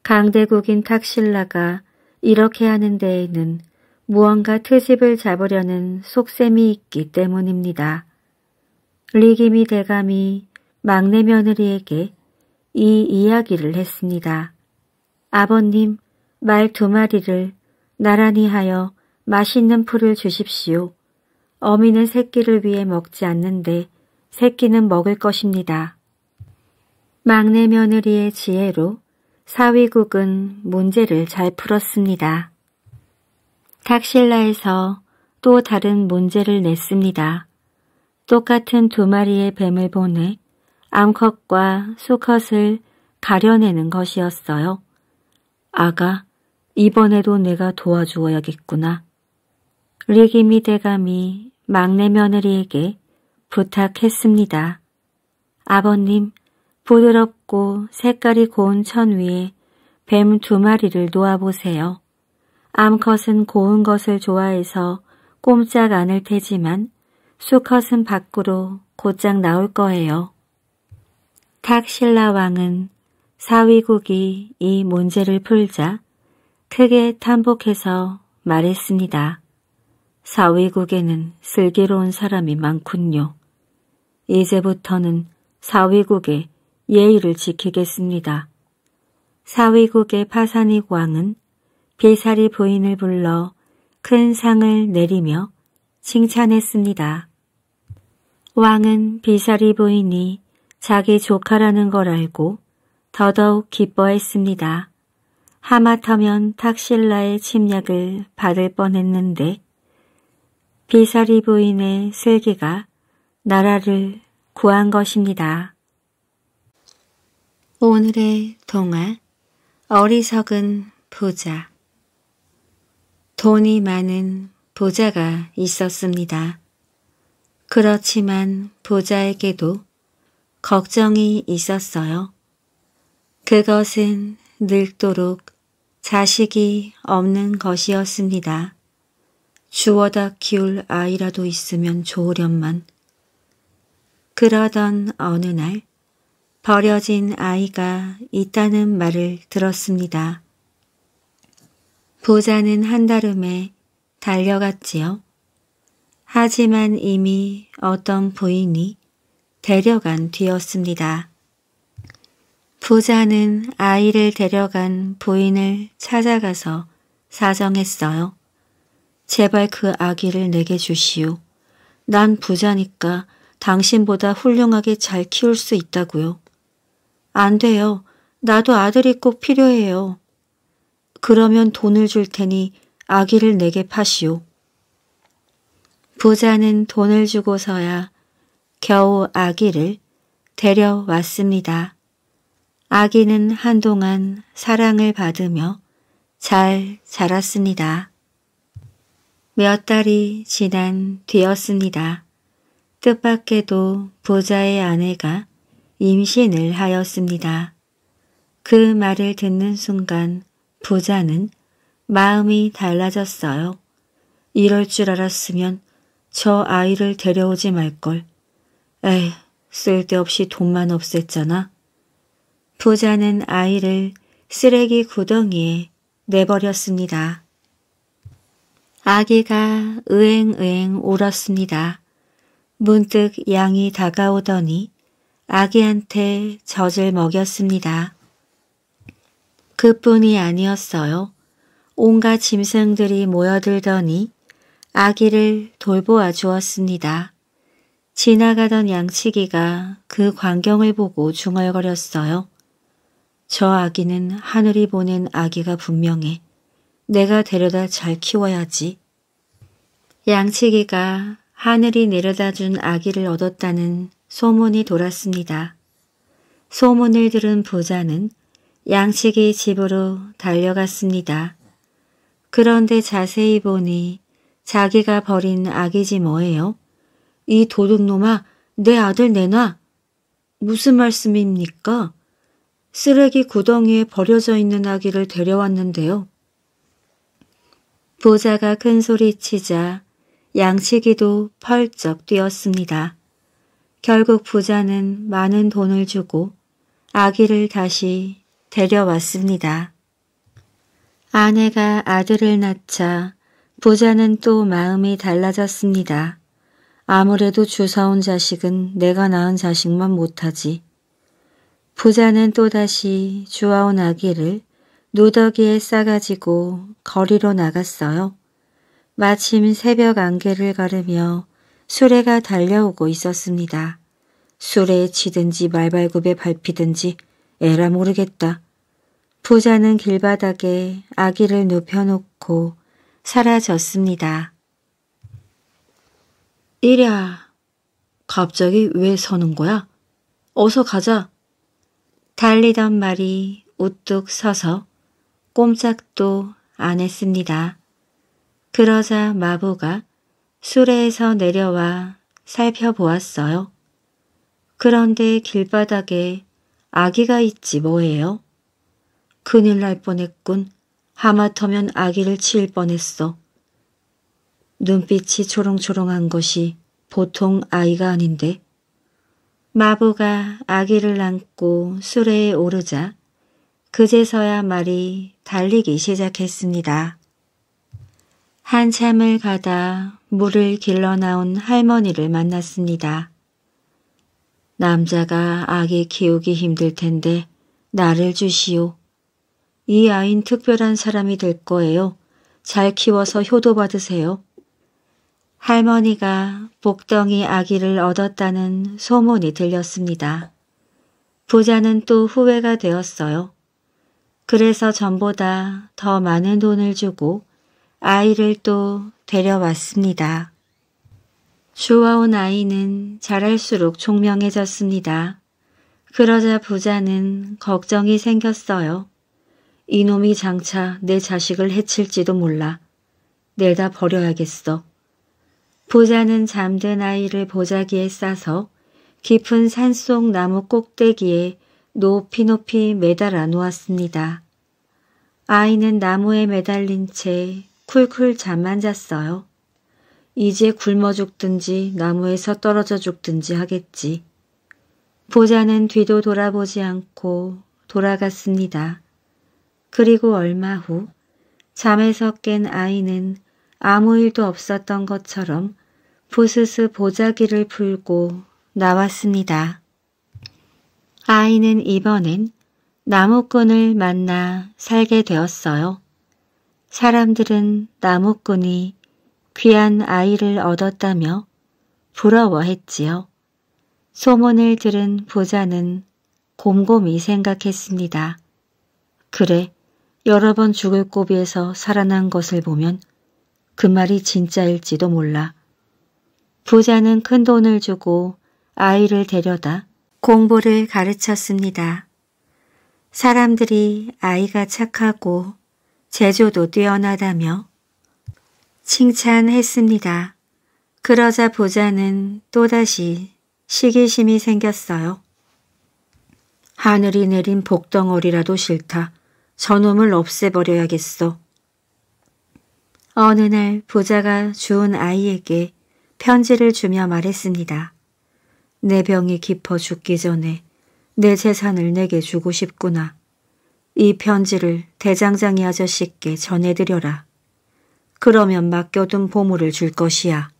강대국인 탁신라가 이렇게 하는 데에는 무언가 트집을 잡으려는 속셈이 있기 때문입니다. 리기미 대감이 막내 며느리에게 이 이야기를 했습니다. 아버님, 말 두 마리를 나란히 하여 맛있는 풀을 주십시오. 어미는 새끼를 위해 먹지 않는데 새끼는 먹을 것입니다. 막내 며느리의 지혜로 사위국은 문제를 잘 풀었습니다. 탁실라에서 또 다른 문제를 냈습니다. 똑같은 두 마리의 뱀을 보내 암컷과 수컷을 가려내는 것이었어요. 아가, 이번에도 내가 도와주어야겠구나. 리기미 대감이 막내 며느리에게 부탁했습니다. 아버님, 부드럽고 색깔이 고운 천 위에 뱀 두 마리를 놓아보세요. 암컷은 고운 것을 좋아해서 꼼짝 않을 테지만 수컷은 밖으로 곧장 나올 거예요. 탁신라 왕은 사위국이 이 문제를 풀자 크게 탄복해서 말했습니다. 사위국에는 슬기로운 사람이 많군요. 이제부터는 사위국의 예의를 지키겠습니다. 사위국의 파산익 왕은 비사리 부인을 불러 큰 상을 내리며 칭찬했습니다. 왕은 비사리 부인이 자기 조카라는 걸 알고 더더욱 기뻐했습니다. 하마터면 탁실라의 침략을 받을 뻔했는데 비사리 부인의 슬기가 나라를 구한 것입니다. 오늘의 동화 어리석은 부자 돈이 많은 부자가 있었습니다. 그렇지만 부자에게도 걱정이 있었어요. 그것은 늙도록 자식이 없는 것이었습니다. 주워다 키울 아이라도 있으면 좋으련만. 그러던 어느 날 버려진 아이가 있다는 말을 들었습니다. 보자는 한달음에 달려갔지요. 하지만 이미 어떤 부인이 데려간 뒤였습니다. 부자는 아이를 데려간 부인을 찾아가서 사정했어요. 제발 그 아기를 내게 주시오. 난 부자니까 당신보다 훌륭하게 잘 키울 수 있다고요. 안 돼요. 나도 아들이 꼭 필요해요. 그러면 돈을 줄 테니 아기를 내게 파시오. 부자는 돈을 주고서야 겨우 아기를 데려왔습니다. 아기는 한동안 사랑을 받으며 잘 자랐습니다. 몇 달이 지난 뒤였습니다. 뜻밖에도 부자의 아내가 임신을 하였습니다. 그 말을 듣는 순간 부자는 마음이 달라졌어요. 이럴 줄 알았으면 저 아이를 데려오지 말걸. 에이, 쓸데없이 돈만 없앴잖아. 부자는 아이를 쓰레기 구덩이에 내버렸습니다. 아기가 으앵으앵 울었습니다. 문득 양이 다가오더니 아기한테 젖을 먹였습니다. 그뿐이 아니었어요. 온갖 짐승들이 모여들더니 아기를 돌보아 주었습니다. 지나가던 양치기가 그 광경을 보고 중얼거렸어요. 저 아기는 하늘이 보낸 아기가 분명해. 내가 데려다 잘 키워야지. 양치기가 하늘이 내려다준 아기를 얻었다는 소문이 돌았습니다. 소문을 들은 부자는 양치기 집으로 달려갔습니다. 그런데 자세히 보니 자기가 버린 아기지 뭐예요? 이 도둑놈아, 내 아들 내놔. 무슨 말씀입니까? 쓰레기 구덩이에 버려져 있는 아기를 데려왔는데요. 보자가 큰 소리치자 양치기도 펄쩍 뛰었습니다. 결국 부자는 많은 돈을 주고 아기를 다시 데려왔습니다. 아내가 아들을 낳자 부자는 또 마음이 달라졌습니다. 아무래도 주사온 자식은 내가 낳은 자식만 못하지. 부자는 또다시 주아온 아기를 누더기에 싸가지고 거리로 나갔어요. 마침 새벽 안개를 가르며 수레가 달려오고 있었습니다. 수레에 치든지 말발굽에 밟히든지 에라 모르겠다. 부자는 길바닥에 아기를 눕혀놓고 사라졌습니다. 이랴. 갑자기 왜 서는 거야? 어서 가자. 달리던 말이 우뚝 서서 꼼짝도 안 했습니다. 그러자 마부가 수레에서 내려와 살펴보았어요. 그런데 길바닥에 아기가 있지 뭐예요? 큰일 날 뻔했군. 하마터면 아기를 치일 뻔했어. 눈빛이 초롱초롱한 것이 보통 아이가 아닌데 마부가 아기를 안고 수레에 오르자 그제서야 말이 달리기 시작했습니다. 한참을 가다 물을 길러 나온 할머니를 만났습니다. 남자가 아기 키우기 힘들 텐데 나를 주시오. 이 아인 특별한 사람이 될 거예요. 잘 키워서 효도 받으세요. 할머니가 복덩이 아기를 얻었다는 소문이 들렸습니다. 부자는 또 후회가 되었어요. 그래서 전보다 더 많은 돈을 주고 아이를 또 데려왔습니다. 주워온 아이는 자랄수록 총명해졌습니다. 그러자 부자는 걱정이 생겼어요. 이놈이 장차 내 자식을 해칠지도 몰라. 내다 버려야겠어. 부자는 잠든 아이를 보자기에 싸서 깊은 산속 나무 꼭대기에 높이 높이 매달아 놓았습니다. 아이는 나무에 매달린 채 쿨쿨 잠만 잤어요. 이제 굶어 죽든지 나무에서 떨어져 죽든지 하겠지. 보자는 뒤도 돌아보지 않고 돌아갔습니다. 그리고 얼마 후 잠에서 깬 아이는 아무 일도 없었던 것처럼 부스스 보자기를 풀고 나왔습니다. 아이는 이번엔 나무꾼을 만나 살게 되었어요. 사람들은 나무꾼이 귀한 아이를 얻었다며 부러워했지요. 소문을 들은 부자는 곰곰이 생각했습니다. 그래, 여러 번 죽을 고비에서 살아난 것을 보면 그 말이 진짜일지도 몰라. 부자는 큰 돈을 주고 아이를 데려다 공부를 가르쳤습니다. 사람들이 아이가 착하고 제조도 뛰어나다며 칭찬했습니다. 그러자 부자는 또다시 시기심이 생겼어요. 하늘이 내린 복덩어리라도 싫다. 저놈을 없애버려야겠어. 어느 날 부자가 주운 아이에게 편지를 주며 말했습니다. 내 병이 깊어 죽기 전에 내 재산을 내게 주고 싶구나. 이 편지를 대장장이 아저씨께 전해드려라. 그러면 맡겨둔 보물을 줄 것이야.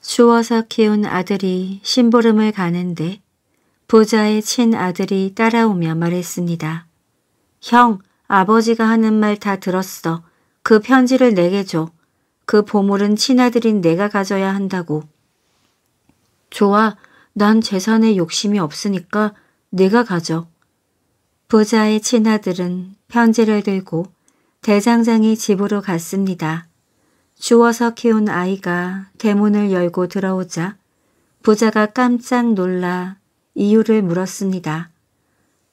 주워서 키운 아들이 심부름을 가는데 부자의 친아들이 따라오며 말했습니다. 형, 아버지가 하는 말 다 들었어. 그 편지를 내게 줘. 그 보물은 친아들인 내가 가져야 한다고. 좋아, 난 재산에 욕심이 없으니까 내가 가져. 부자의 친아들은 편지를 들고 대장장이 집으로 갔습니다. 주워서 키운 아이가 대문을 열고 들어오자 부자가 깜짝 놀라 이유를 물었습니다.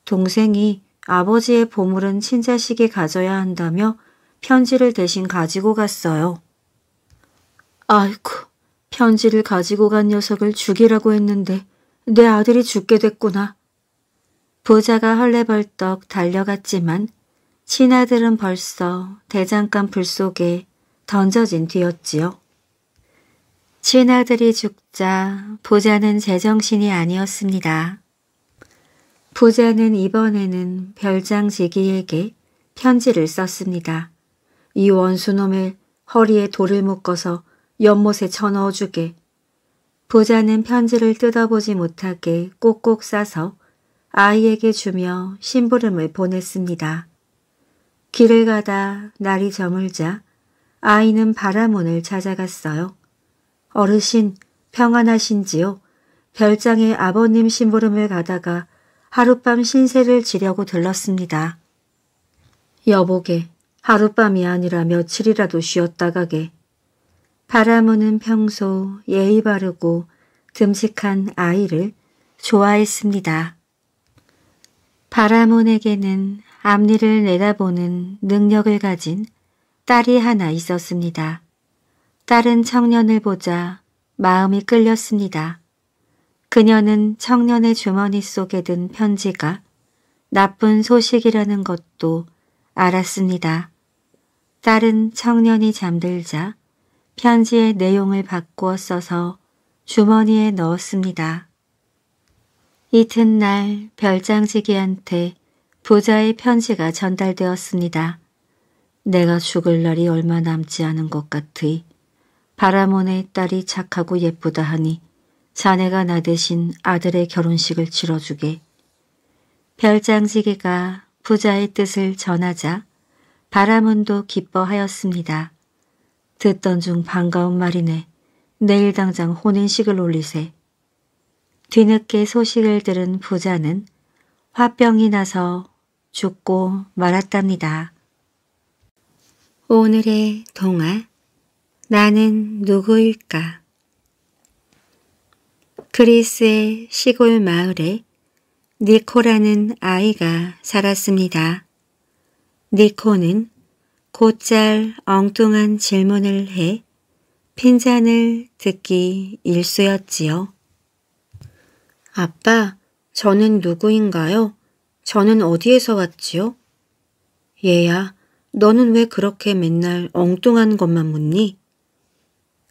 동생이 아버지의 보물은 친자식이 가져야 한다며 편지를 대신 가지고 갔어요. 아이고, 편지를 가지고 간 녀석을 죽이라고 했는데 내 아들이 죽게 됐구나. 부자가 헐레벌떡 달려갔지만 친아들은 벌써 대장간 불 속에 던져진 뒤였지요. 친아들이 죽자 부자는 제정신이 아니었습니다. 부자는 이번에는 별장지기에게 편지를 썼습니다. 이 원수놈의 허리에 돌을 묶어서 연못에 쳐넣어주게. 부자는 편지를 뜯어보지 못하게 꼭꼭 싸서 아이에게 주며 심부름을 보냈습니다. 길을 가다 날이 저물자 아이는 바라문을 찾아갔어요. 어르신 평안하신지요? 별장에 아버님 심부름을 가다가 하룻밤 신세를 지려고 들렀습니다. 여보게 하룻밤이 아니라 며칠이라도 쉬었다 가게 바라무는 평소 예의 바르고 듬직한 아이를 좋아했습니다. 바라문에게는 앞니를 내다보는 능력을 가진 딸이 하나 있었습니다. 딸은 청년을 보자 마음이 끌렸습니다. 그녀는 청년의 주머니 속에 든 편지가 나쁜 소식이라는 것도 알았습니다. 딸은 청년이 잠들자 편지의 내용을 바꾸어 써서 주머니에 넣었습니다. 이튿날 별장지기한테 부자의 편지가 전달되었습니다. 내가 죽을 날이 얼마 남지 않은 것 같으이 바라모의 딸이 착하고 예쁘다 하니 자네가 나 대신 아들의 결혼식을 치러주게. 별장지기가 부자의 뜻을 전하자 바라문도 기뻐하였습니다. 듣던 중 반가운 말이네. 내일 당장 혼인식을 올리세. 뒤늦게 소식을 들은 부자는 화병이 나서 죽고 말았답니다. 오늘의 동화 나는 누구일까? 그리스의 시골 마을에 니코라는 아이가 살았습니다. 니코는 곧잘 엉뚱한 질문을 해 핀잔을 듣기 일쑤였지요. 아빠, 저는 누구인가요? 저는 어디에서 왔지요? 얘야, 너는 왜 그렇게 맨날 엉뚱한 것만 묻니?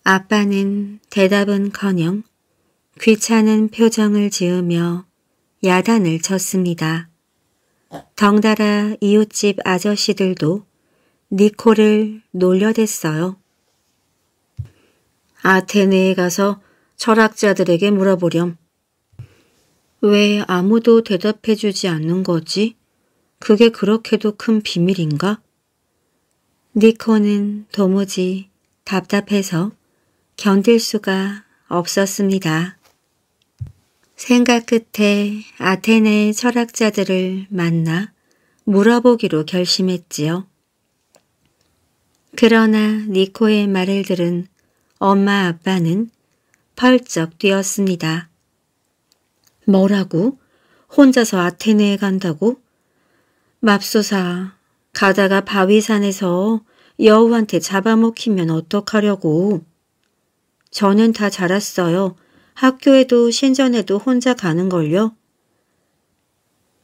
아빠는 대답은커녕 귀찮은 표정을 지으며 야단을 쳤습니다. 덩달아 이웃집 아저씨들도 니콜을 놀려댔어요. 아테네에 가서 철학자들에게 물어보렴. 왜 아무도 대답해주지 않는 거지? 그게 그렇게도 큰 비밀인가? 니코는 도무지 답답해서 견딜 수가 없었습니다. 생각 끝에 아테네 철학자들을 만나 물어보기로 결심했지요. 그러나 니코의 말을 들은 엄마 아빠는 펄쩍 뛰었습니다. 뭐라고? 혼자서 아테네에 간다고? 맙소사, 가다가 바위산에서 여우한테 잡아먹히면 어떡하려고. 저는 다 자랐어요. 학교에도 신전에도 혼자 가는걸요.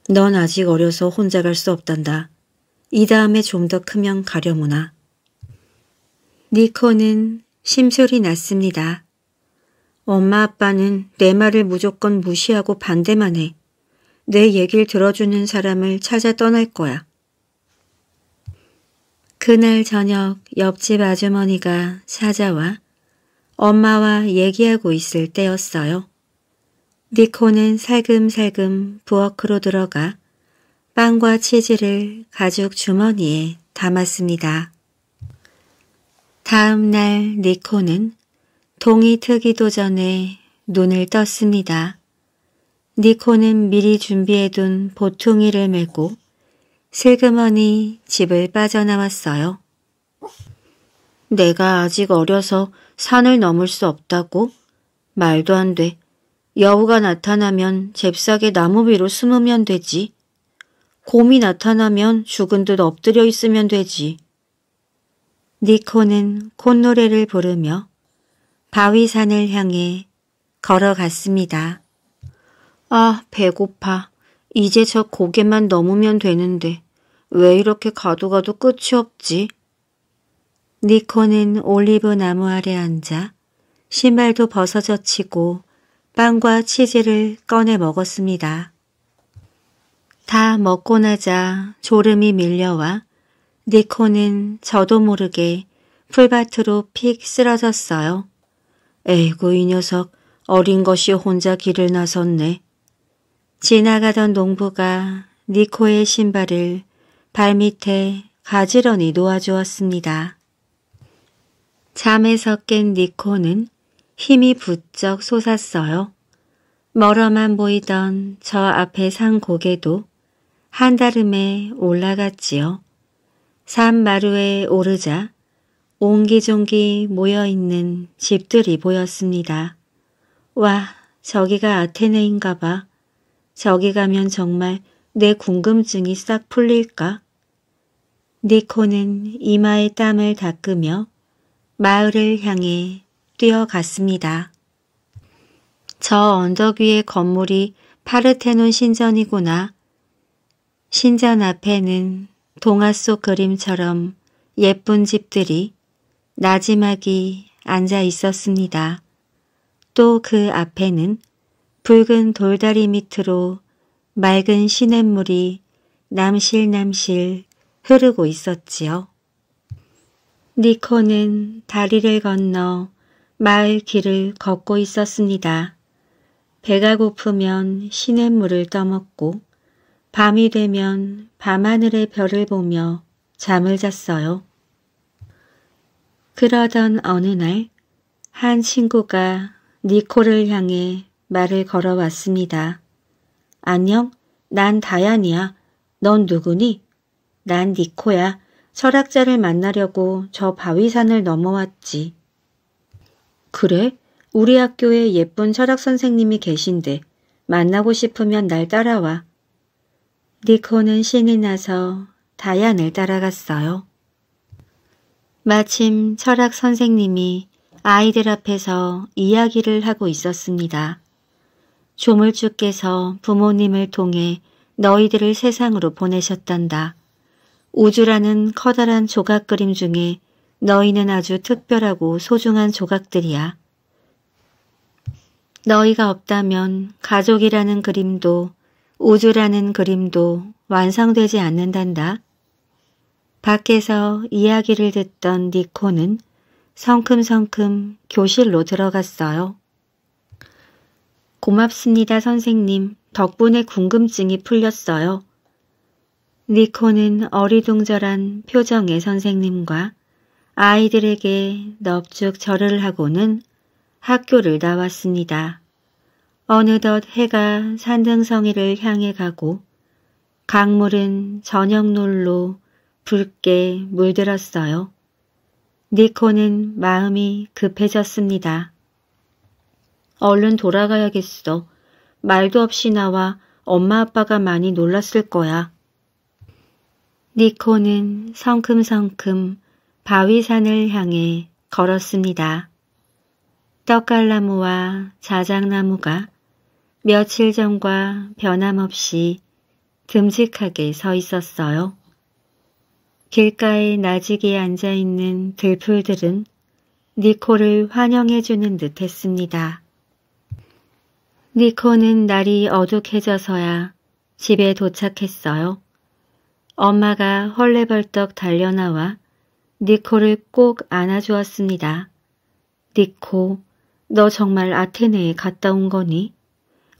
넌 아직 어려서 혼자 갈 수 없단다. 이 다음에 좀 더 크면 가려무나. 니코는 네 심술이 났습니다. 엄마 아빠는 내 말을 무조건 무시하고 반대만 해. 내얘기를 들어주는 사람을 찾아 떠날 거야. 그날 저녁 옆집 아주머니가 찾아와 엄마와 얘기하고 있을 때였어요. 니코는 네 살금살금 부엌으로 들어가 빵과 치즈를 가죽 주머니에 담았습니다. 다음 날 니코는 동이 트기도 전에 눈을 떴습니다. 니코는 미리 준비해둔 보퉁이를 메고 슬그머니 집을 빠져나왔어요. 내가 아직 어려서 산을 넘을 수 없다고? 말도 안 돼. 여우가 나타나면 잽싸게 나무 위로 숨으면 되지. 곰이 나타나면 죽은 듯 엎드려 있으면 되지. 니코는 콧노래를 부르며 바위산을 향해 걸어갔습니다. 아, 배고파. 이제 저 고개만 넘으면 되는데 왜 이렇게 가도 가도 끝이 없지? 니코는 올리브 나무 아래 앉아 신발도 벗어젖히고 빵과 치즈를 꺼내 먹었습니다. 다 먹고 나자 졸음이 밀려와 니코는 네 저도 모르게 풀밭으로 픽 쓰러졌어요. 에이구 이 녀석 어린 것이 혼자 길을 나섰네. 지나가던 농부가 니코의 네 신발을 발밑에 가지런히 놓아주었습니다. 잠에서 깬 니코는 네 힘이 부쩍 솟았어요. 멀어만 보이던 저앞에산 고개도 한다름에 올라갔지요. 산마루에 오르자 옹기종기 모여있는 집들이 보였습니다. 와, 저기가 아테네인가 봐. 저기 가면 정말 내 궁금증이 싹 풀릴까? 니코는 이마에 땀을 닦으며 마을을 향해 뛰어갔습니다. 저 언덕 위의 건물이 파르테논 신전이구나. 신전 앞에는 동화 속 그림처럼 예쁜 집들이 나지막이 앉아 있었습니다. 또 그 앞에는 붉은 돌다리 밑으로 맑은 시냇물이 남실남실 흐르고 있었지요. 니코는 다리를 건너 마을 길을 걷고 있었습니다. 배가 고프면 시냇물을 떠먹고 밤이 되면 밤하늘의 별을 보며 잠을 잤어요. 그러던 어느 날 한 친구가 니콜을 향해 말을 걸어왔습니다. 안녕, 난 다얀이야. 넌 누구니? 난 니코야. 철학자를 만나려고 저 바위산을 넘어왔지. 그래? 우리 학교에 예쁜 철학 선생님이 계신데 만나고 싶으면 날 따라와. 니코는 네 신이 나서 다얀을 따라갔어요. 마침 철학 선생님이 아이들 앞에서 이야기를 하고 있었습니다. 조물주께서 부모님을 통해 너희들을 세상으로 보내셨단다. 우주라는 커다란 조각 그림 중에 너희는 아주 특별하고 소중한 조각들이야. 너희가 없다면 가족이라는 그림도 우주라는 그림도 완성되지 않는단다. 밖에서 이야기를 듣던 니코는 성큼성큼 교실로 들어갔어요. 고맙습니다, 선생님. 덕분에 궁금증이 풀렸어요. 니코는 어리둥절한 표정의 선생님과 아이들에게 넙죽 절을 하고는 학교를 나왔습니다. 어느덧 해가 산등성이를 향해 가고 강물은 저녁놀로 붉게 물들었어요. 니코는 마음이 급해졌습니다. 얼른 돌아가야겠어. 말도 없이 나와 엄마 아빠가 많이 놀랐을 거야. 니코는 성큼성큼 바위산을 향해 걸었습니다. 떡갈나무와 자작나무가 며칠 전과 변함없이 듬직하게 서 있었어요. 길가에 나직에 앉아있는 들풀들은 니코를 환영해주는 듯 했습니다. 니코는 날이 어둑해져서야 집에 도착했어요. 엄마가 헐레벌떡 달려나와 니코를 꼭 안아주었습니다. 니코, 너 정말 아테네에 갔다 온 거니?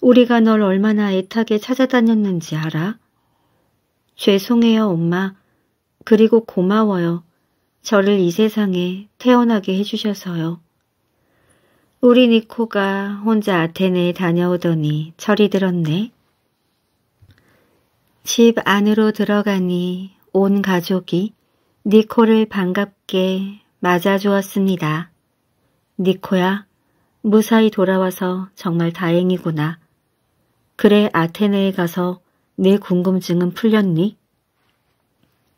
우리가 널 얼마나 애타게 찾아다녔는지 알아? 죄송해요, 엄마. 그리고 고마워요. 저를 이 세상에 태어나게 해주셔서요. 우리 니코가 혼자 아테네에 다녀오더니 철이 들었네. 집 안으로 들어가니 온 가족이 니코를 반갑게 맞아주었습니다. 니코야, 무사히 돌아와서 정말 다행이구나. 그래 아테네에 가서 내 궁금증은 풀렸니?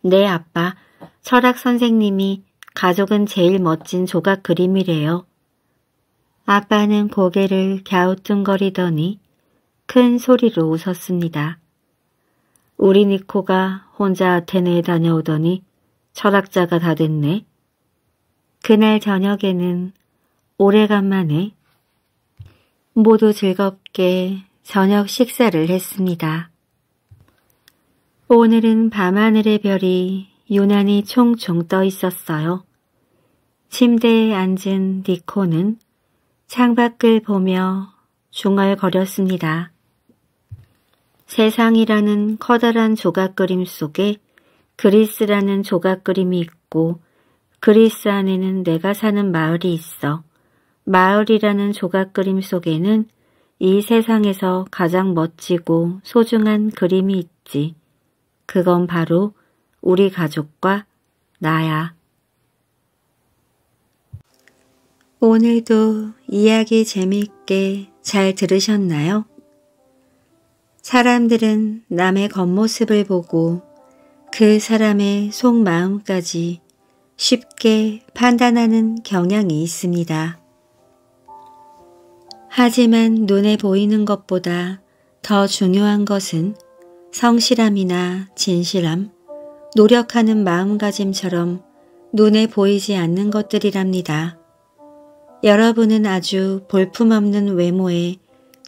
네, 아빠. 철학 선생님이 가족은 제일 멋진 조각 그림이래요. 아빠는 고개를 갸우뚱거리더니 큰 소리로 웃었습니다. 우리 니코가 혼자 아테네에 다녀오더니 철학자가 다 됐네. 그날 저녁에는 오래간만에 모두 즐겁게 저녁 식사를 했습니다. 오늘은 밤하늘의 별이 유난히 총총 떠 있었어요. 침대에 앉은 니코는 창밖을 보며 중얼거렸습니다. 세상이라는 커다란 조각 그림 속에 그리스라는 조각 그림이 있고 그리스 안에는 내가 사는 마을이 있어. 마을이라는 조각 그림 속에는 이 세상에서 가장 멋지고 소중한 그림이 있지. 그건 바로 우리 가족과 나야. 오늘도 이야기 재미있게 잘 들으셨나요? 사람들은 남의 겉모습을 보고 그 사람의 속마음까지 쉽게 판단하는 경향이 있습니다. 하지만 눈에 보이는 것보다 더 중요한 것은 성실함이나 진실함, 노력하는 마음가짐처럼 눈에 보이지 않는 것들이랍니다. 여러분은 아주 볼품없는 외모에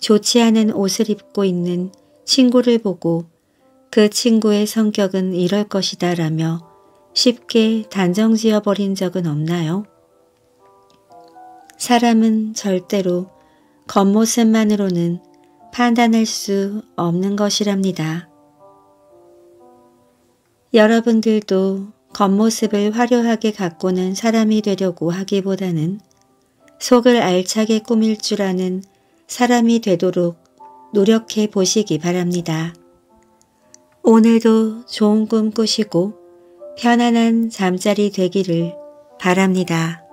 좋지 않은 옷을 입고 있는 친구를 보고 그 친구의 성격은 이럴 것이다 라며 쉽게 단정지어버린 적은 없나요? 사람은 절대로 겉모습만으로는 판단할 수 없는 것이랍니다. 여러분들도 겉모습을 화려하게 가꾸는 사람이 되려고 하기보다는 속을 알차게 꾸밀 줄 아는 사람이 되도록 노력해 보시기 바랍니다. 오늘도 좋은 꿈 꾸시고 편안한 잠자리 되기를 바랍니다.